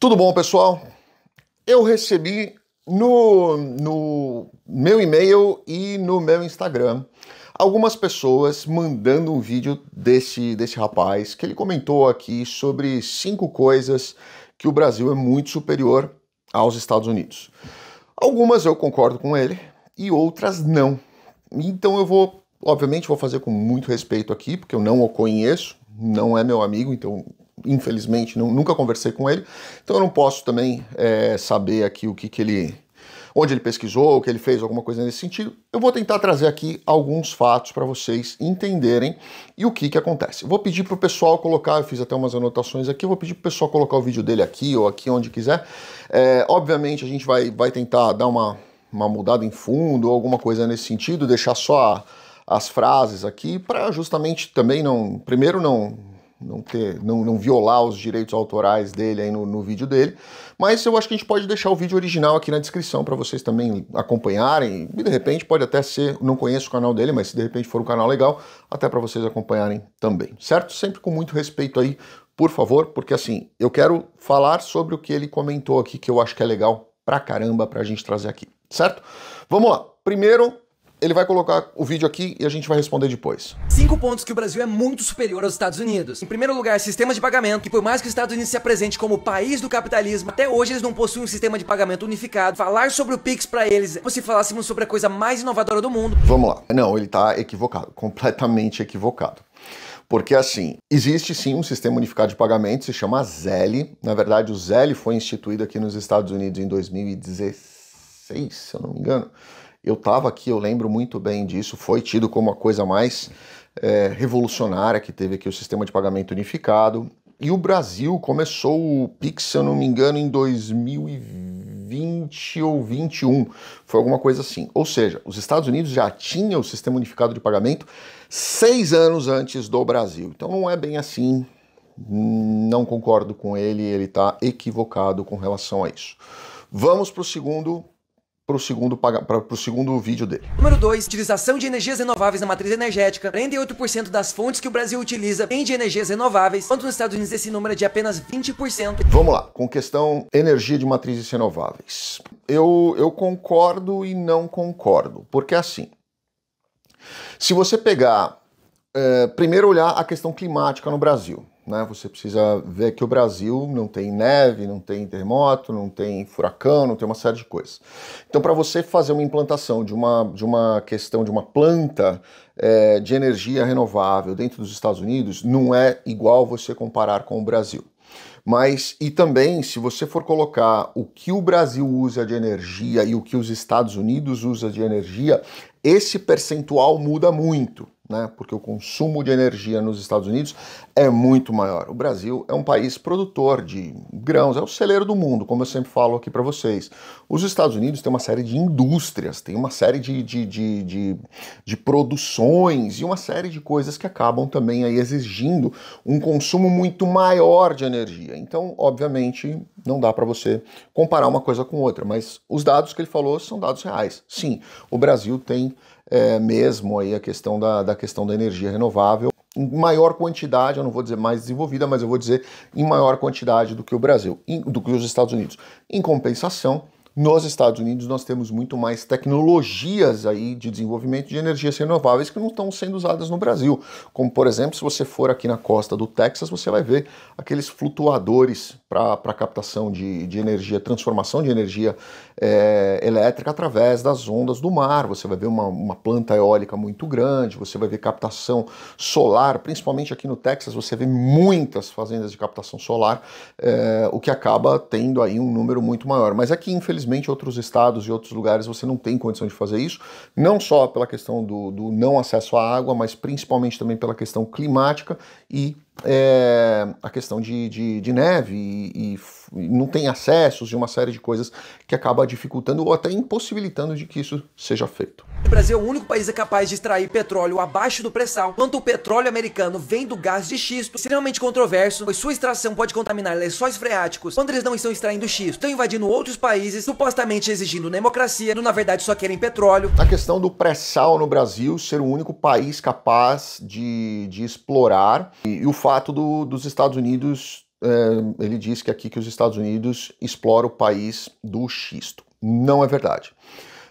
Tudo bom, pessoal? Eu recebi no, no meu e-mail e no meu Instagram algumas pessoas mandando um vídeo desse, desse rapaz que ele comentou aqui sobre cinco coisas que o Brasil é muito superior aos Estados Unidos. Algumas eu concordo com ele e outras não. Então eu vou, obviamente, vou fazer com muito respeito aqui, porque eu não o conheço, não é meu amigo, então infelizmente, não, nunca conversei com ele, então eu não posso também é, saber aqui o que, que ele. onde ele pesquisou, o que ele fez, alguma coisa nesse sentido. Eu vou tentar trazer aqui alguns fatos para vocês entenderem e o que, que acontece. Eu vou pedir para o pessoal colocar, eu fiz até umas anotações aqui, eu vou pedir para o pessoal colocar o vídeo dele aqui ou aqui onde quiser. É, obviamente a gente vai, vai tentar dar uma, uma mudada em fundo ou alguma coisa nesse sentido, deixar só. A, as frases aqui para justamente também não, primeiro não não ter, não, não violar os direitos autorais dele aí no, no vídeo dele. Mas eu acho que a gente pode deixar o vídeo original aqui na descrição para vocês também acompanharem. E de repente pode até ser, não conheço o canal dele, mas se de repente for um canal legal, até para vocês acompanharem também, certo? Sempre com muito respeito aí, por favor, porque assim, eu quero falar sobre o que ele comentou aqui que eu acho que é legal pra caramba pra gente trazer aqui, certo? Vamos lá. Primeiro, ele vai colocar o vídeo aqui e a gente vai responder depois. Cinco pontos que o Brasil é muito superior aos Estados Unidos. Em primeiro lugar, sistema de pagamento, que por mais que os Estados Unidos se apresente como país do capitalismo, até hoje eles não possuem um sistema de pagamento unificado. Falar sobre o Pix para eles é como se falássemos sobre a coisa mais inovadora do mundo. Vamos lá. Não, ele tá equivocado, completamente equivocado. Porque assim, existe sim um sistema unificado de pagamento, se chama Zelle. Na verdade, o Zelle foi instituído aqui nos Estados Unidos em 2016, se eu não me engano. Eu estava aqui, eu lembro muito bem disso, foi tido como a coisa mais é, revolucionária que teve aqui o sistema de pagamento unificado. E o Brasil começou o Pix, se eu não me engano, em 2020 ou 21, foi alguma coisa assim. Ou seja, os Estados Unidos já tinham o sistema unificado de pagamento seis anos antes do Brasil. Então não é bem assim, não concordo com ele, ele está equivocado com relação a isso. Vamos para o segundo para o segundo, segundo vídeo dele. Número 2, utilização de energias renováveis na matriz energética. 48% das fontes que o Brasil utiliza vem de energias renováveis, enquanto nos Estados Unidos esse número é de apenas 20%. Vamos lá, com questão energia de matrizes renováveis. Eu, eu concordo e não concordo, porque é assim, se você pegar, é, primeiro olhar a questão climática no Brasil, né? Você precisa ver que o Brasil não tem neve, não tem terremoto, não tem furacão, não tem uma série de coisas. Então, para você fazer uma implantação de uma, de uma questão de uma planta é, de energia renovável dentro dos Estados Unidos, não é igual você comparar com o Brasil. Mas, e também, se você for colocar o que o Brasil usa de energia e o que os Estados Unidos usa de energia, esse percentual muda muito né? Porque o consumo de energia nos Estados Unidos é muito maior. O Brasil é um país produtor de grãos, é o celeiro do mundo, como eu sempre falo aqui para vocês. Os Estados Unidos têm uma série de indústrias, tem uma série de, de, de, de, de produções e uma série de coisas que acabam também aí exigindo um consumo muito maior de energia. Então, obviamente, não dá para você comparar uma coisa com outra, mas os dados que ele falou são dados reais. Sim, o Brasil tem é, mesmo aí a questão da, da questão da energia renovável em maior quantidade, eu não vou dizer mais desenvolvida, mas eu vou dizer em maior quantidade do que o Brasil, do que os Estados Unidos. Em compensação, nos Estados Unidos, nós temos muito mais tecnologias aí de desenvolvimento de energias renováveis que não estão sendo usadas no Brasil. Como, por exemplo, se você for aqui na costa do Texas, você vai ver aqueles flutuadores para captação de, de, energia, transformação de energia é, elétrica através das ondas do mar. Você vai ver uma, uma planta eólica muito grande, você vai ver captação solar, principalmente aqui no Texas, você vê muitas fazendas de captação solar, é, o que acaba tendo aí um número muito maior. Mas aqui, é infelizmente, Infelizmente, outros estados e outros lugares você não tem condição de fazer isso, não só pela questão do, do não acesso à água, mas principalmente também pela questão climática e é, a questão de, de, de neve e, e, não tem acessos e uma série de coisas que acaba dificultando ou até impossibilitando de que isso seja feito. O Brasil é o único país capaz de extrair petróleo abaixo do pré-sal, enquanto o petróleo americano vem do gás de xisto, é extremamente controverso, pois sua extração pode contaminar lençóis freáticos quando eles não estão extraindo xisto, estão invadindo outros países, supostamente exigindo democracia, quando na verdade só querem petróleo. A questão do pré-sal no Brasil ser o único país capaz de, de explorar e, e o fato do, dos Estados Unidos, é, ele diz que é aqui que os Estados Unidos explora o país do xisto. Não é verdade.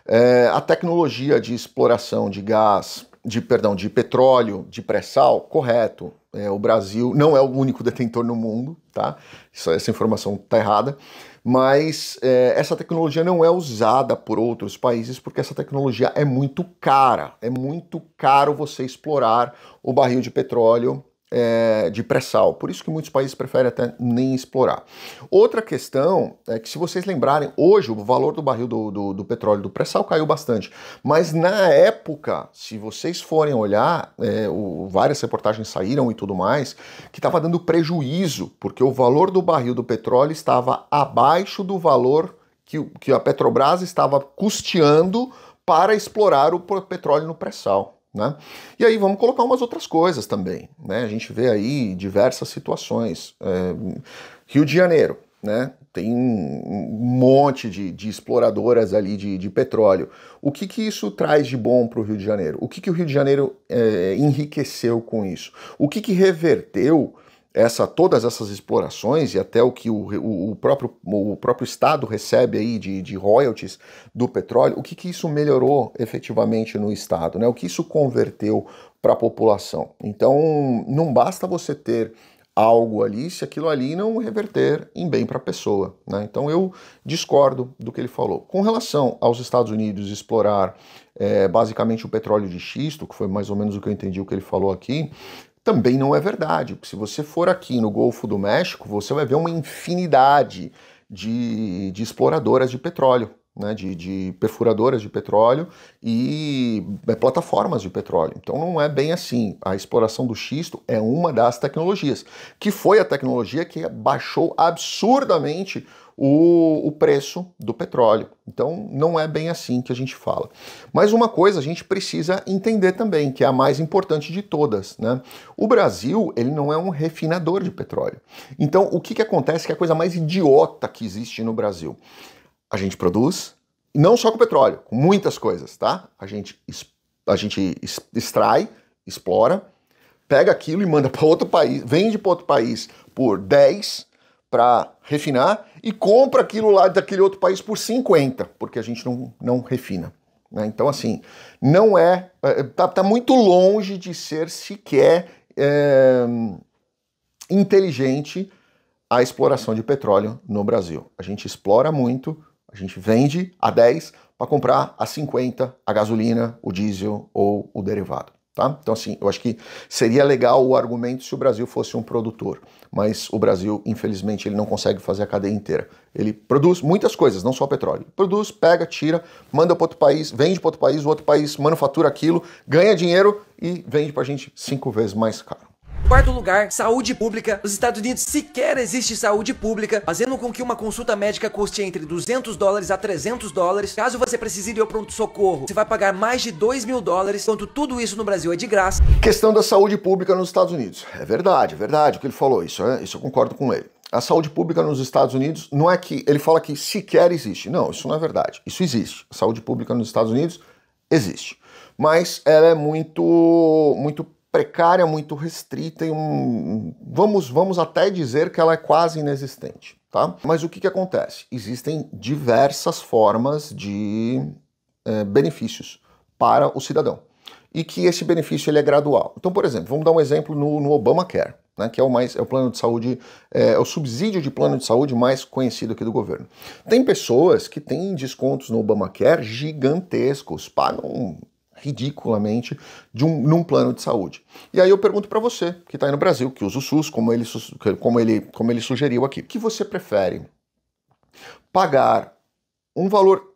É, a tecnologia de exploração de gás, de perdão, de petróleo, de pré-sal, correto. É, o Brasil não é o único detentor no mundo, tá? Isso, essa informação está errada. Mas é, essa tecnologia não é usada por outros países porque essa tecnologia é muito cara. É muito caro você explorar o barril de petróleo é, de pré-sal. Por isso que muitos países preferem até nem explorar. Outra questão é que, se vocês lembrarem, hoje o valor do barril do, do, do petróleo do pré-sal caiu bastante. Mas na época, se vocês forem olhar, é, o, várias reportagens saíram e tudo mais, que estava dando prejuízo, porque o valor do barril do petróleo estava abaixo do valor que, que a Petrobras estava custeando para explorar o petróleo no pré-sal. Né? E aí vamos colocar umas outras coisas também. Né? A gente vê aí diversas situações. É, Rio de Janeiro, né? Tem um monte de, de exploradoras ali de, de, petróleo. O que, que isso traz de bom para o Rio de Janeiro? O que, que o Rio de Janeiro é, enriqueceu com isso? O que, que reverteu essa, todas essas explorações e até o que o, o, próprio, o próprio Estado recebe aí de, de royalties do petróleo, o que, que isso melhorou efetivamente no Estado, né? o que isso converteu para a população. Então, não basta você ter algo ali se aquilo ali não reverter em bem para a pessoa. Né? Então eu discordo do que ele falou. Com relação aos Estados Unidos explorar é, basicamente o petróleo de xisto, que foi mais ou menos o que eu entendi o que ele falou aqui, também não é verdade. Se você for aqui no Golfo do México, você vai ver uma infinidade de, de exploradoras de petróleo, né, de, de, perfuradoras de petróleo e é, plataformas de petróleo. Então não é bem assim. A exploração do xisto é uma das tecnologias, que foi a tecnologia que baixou absurdamente o, o preço do petróleo. Então não é bem assim que a gente fala. Mas uma coisa a gente precisa entender também, que é a mais importante de todas, né? O Brasil ele não é um refinador de petróleo. Então o que, que acontece que é a coisa mais idiota que existe no Brasil? A gente produz, não só com petróleo, com muitas coisas, tá? A gente, a gente extrai, explora, pega aquilo e manda para outro país, vende para outro país por 10 para refinar e compra aquilo lá daquele outro país por 50, porque a gente não, não refina. Né? Então, assim, não é. Está é, é, tá muito longe de ser sequer é, inteligente a exploração de petróleo no Brasil. A gente explora muito, a gente vende a 10 para comprar a 50 a gasolina, o diesel ou o derivado. Tá? Então, assim, eu acho que seria legal o argumento se o Brasil fosse um produtor, mas o Brasil, infelizmente, ele não consegue fazer a cadeia inteira. Ele produz muitas coisas, não só petróleo. produz, pega, tira, manda para outro país, vende para outro país, o outro país manufatura aquilo, ganha dinheiro e vende para a gente cinco vezes mais caro. Quarto lugar, saúde pública. Nos Estados Unidos sequer existe saúde pública, fazendo com que uma consulta médica custe entre 200 dólares a 300 dólares. Caso você precise ir ao pronto-socorro, você vai pagar mais de 2 mil dólares, enquanto tudo isso no Brasil é de graça. Questão da saúde pública nos Estados Unidos. É verdade, é verdade o que ele falou, isso, é, isso eu concordo com ele a saúde pública nos Estados Unidos não é que ele fala que sequer existe. Não, isso não é verdade. Isso existe. A saúde pública nos Estados Unidos existe. Mas ela é muito muito precária, muito restrita e um, vamos, vamos até dizer que ela é quase inexistente. Tá? Mas o que, que acontece? Existem diversas formas de eh, benefícios para o cidadão e que esse benefício ele é gradual. Então, por exemplo, vamos dar um exemplo no, no Obamacare, né, que é o mais é o plano de saúde, é, é, o subsídio de plano de saúde mais conhecido aqui do governo. Tem pessoas que têm descontos no Obamacare gigantescos, pagam ridiculamente de um, num plano de saúde. E aí eu pergunto para você, que está aí no Brasil, que usa o SUS, como ele, como ele, como ele sugeriu aqui, o que você prefere? Pagar um valor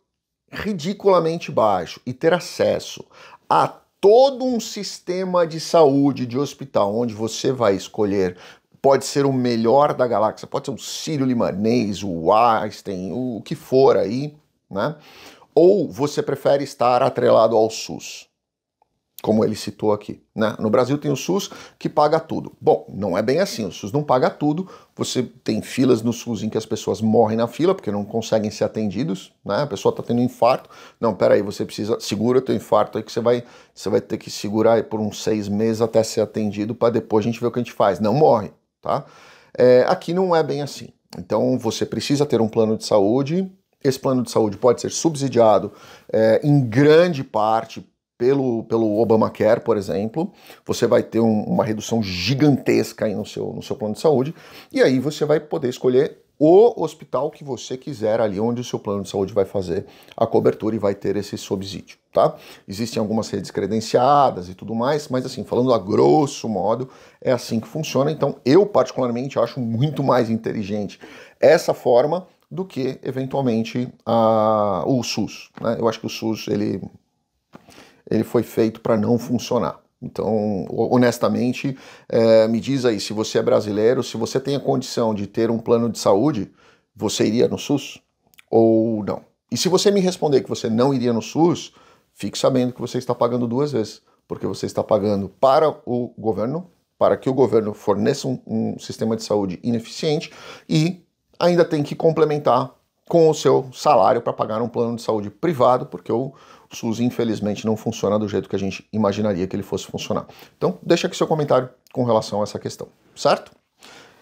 ridiculamente baixo e ter acesso a todo um sistema de saúde, de hospital, onde você vai escolher pode ser o melhor da galáxia, pode ser o Sírio Limanês, o Einstein, o que for aí, né? Ou você prefere estar atrelado ao SUS? Como ele citou aqui. Né? No Brasil tem o SUS que paga tudo. Bom, não é bem assim, o SUS não paga tudo. Você tem filas no SUS em que as pessoas morrem na fila porque não conseguem ser atendidos, né? A pessoa está tendo um infarto. Não, peraí, você precisa. Segura teu infarto aí que você vai, você vai ter que segurar por uns seis meses até ser atendido para depois a gente ver o que a gente faz. Não morre, tá? É, aqui não é bem assim. Então você precisa ter um plano de saúde esse plano de saúde pode ser subsidiado é, em grande parte pelo, pelo Obamacare, por exemplo, você vai ter um, uma redução gigantesca aí no seu, no seu plano de saúde, e aí você vai poder escolher o hospital que você quiser ali onde o seu plano de saúde vai fazer a cobertura e vai ter esse subsídio, tá? Existem algumas redes credenciadas e tudo mais, mas assim, falando a grosso modo, é assim que funciona. Então, eu particularmente acho muito mais inteligente essa forma do que eventualmente a, o SUS. Né? Eu acho que o SUS ele, ele foi feito para não funcionar. Então, honestamente, é, me diz aí, se você é brasileiro, se você tem a condição de ter um plano de saúde, você iria no SUS ou não? E se você me responder que você não iria no SUS, fique sabendo que você está pagando duas vezes, porque você está pagando para o governo, para que o governo forneça um, um sistema de saúde ineficiente e ainda tem que complementar com o seu salário para pagar um plano de saúde privado, porque o SUS infelizmente não funciona do jeito que a gente imaginaria que ele fosse funcionar. Então, deixa aqui seu comentário com relação a essa questão, certo?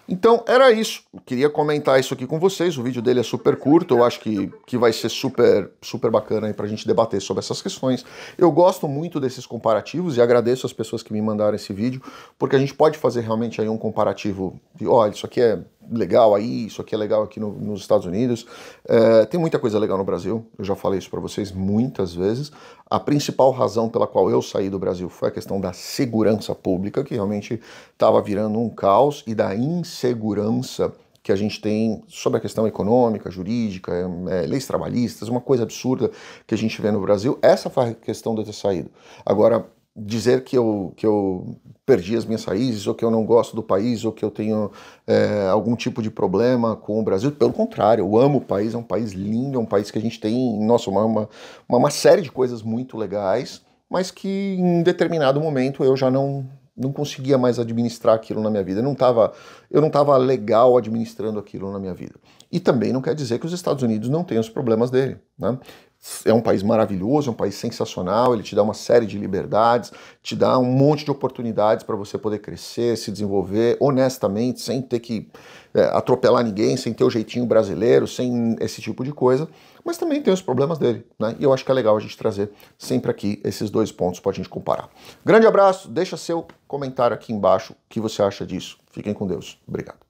Então era isso. Eu queria comentar isso aqui com vocês. O vídeo dele é super curto, eu acho que, que vai ser super, super bacana aí a gente debater sobre essas questões. Eu gosto muito desses comparativos e agradeço as pessoas que me mandaram esse vídeo, porque a gente pode fazer realmente aí um comparativo de, olha, isso aqui é legal aí, isso aqui é legal aqui no, nos Estados Unidos. É, tem muita coisa legal no Brasil, eu já falei isso para vocês muitas vezes. A principal razão pela qual eu saí do Brasil foi a questão da segurança pública, que realmente estava virando um caos, e da insegurança que a gente tem sobre a questão econômica, jurídica, é, leis trabalhistas, uma coisa absurda que a gente vê no Brasil. Essa foi a questão de eu ter saído. Agora, dizer que eu, que eu perdi as minhas raízes, ou que eu não gosto do país, ou que eu tenho é, algum tipo de problema com o Brasil. Pelo contrário, eu amo o país, é um país lindo, é um país que a gente tem, nossa, uma, uma, uma série de coisas muito legais, mas que em determinado momento eu já não, não conseguia mais administrar aquilo na minha vida. não tava, eu não estava legal administrando aquilo na minha vida. E também não quer dizer que os Estados Unidos não tenham os problemas dele. Né? é um país maravilhoso, é um país sensacional, ele te dá uma série de liberdades, te dá um monte de oportunidades para você poder crescer, se desenvolver honestamente, sem ter que é, atropelar ninguém, sem ter o jeitinho brasileiro, sem esse tipo de coisa, mas também tem os problemas dele, né? E eu acho que é legal a gente trazer sempre aqui esses dois pontos para a gente comparar. Grande abraço, deixa seu comentário aqui embaixo o que você acha disso. Fiquem com Deus. Obrigado.